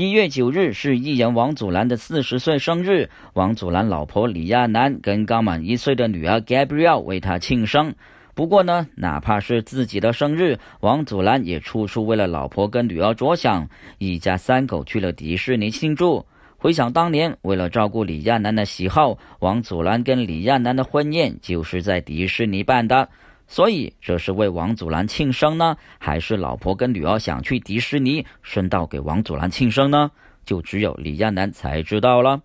一月九日是艺人王祖蓝的四十岁生日，王祖蓝老婆李亚男跟刚满一岁的女儿 Gabriel l e 为他庆生。不过呢，哪怕是自己的生日，王祖蓝也处处为了老婆跟女儿着想，一家三口去了迪士尼庆祝。回想当年，为了照顾李亚男的喜好，王祖蓝跟李亚男的婚宴就是在迪士尼办的。所以这是为王祖蓝庆生呢，还是老婆跟女儿想去迪士尼，顺道给王祖蓝庆生呢？就只有李亚男才知道了。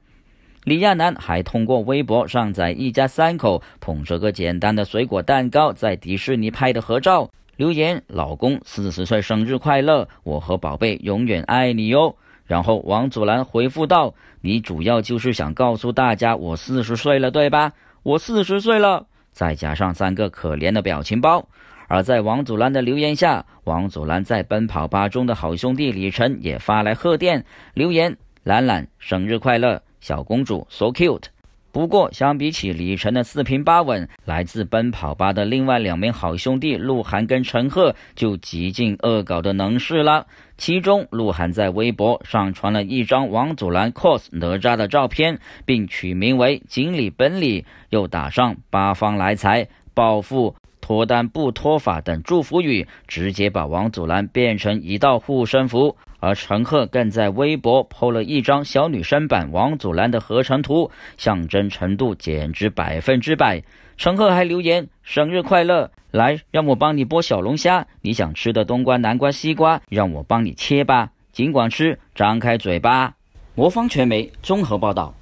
李亚男还通过微博上载一家三口捧着个简单的水果蛋糕在迪士尼拍的合照，留言：“老公四十岁生日快乐，我和宝贝永远爱你哟。”然后王祖蓝回复道：“你主要就是想告诉大家我四十岁了，对吧？我四十岁了。”再加上三个可怜的表情包，而在王祖蓝的留言下，王祖蓝在《奔跑吧》中的好兄弟李晨也发来贺电留言：“兰兰生日快乐，小公主 so cute。”不过，相比起李晨的四平八稳，来自《奔跑吧》的另外两名好兄弟鹿晗跟陈赫就极尽恶搞的能事了。其中，鹿晗在微博上传了一张王祖蓝 cos 哪吒的照片，并取名为“锦鲤本鲤”，又打上“八方来财”“暴富”。脱单不脱法等祝福语，直接把王祖蓝变成一道护身符，而陈赫更在微博 PO 了一张小女生版王祖蓝的合成图，象征程度简直百分之百。陈赫还留言：“生日快乐，来让我帮你剥小龙虾，你想吃的冬瓜、南瓜、西瓜，让我帮你切吧，尽管吃，张开嘴巴。”魔方传媒综合报道。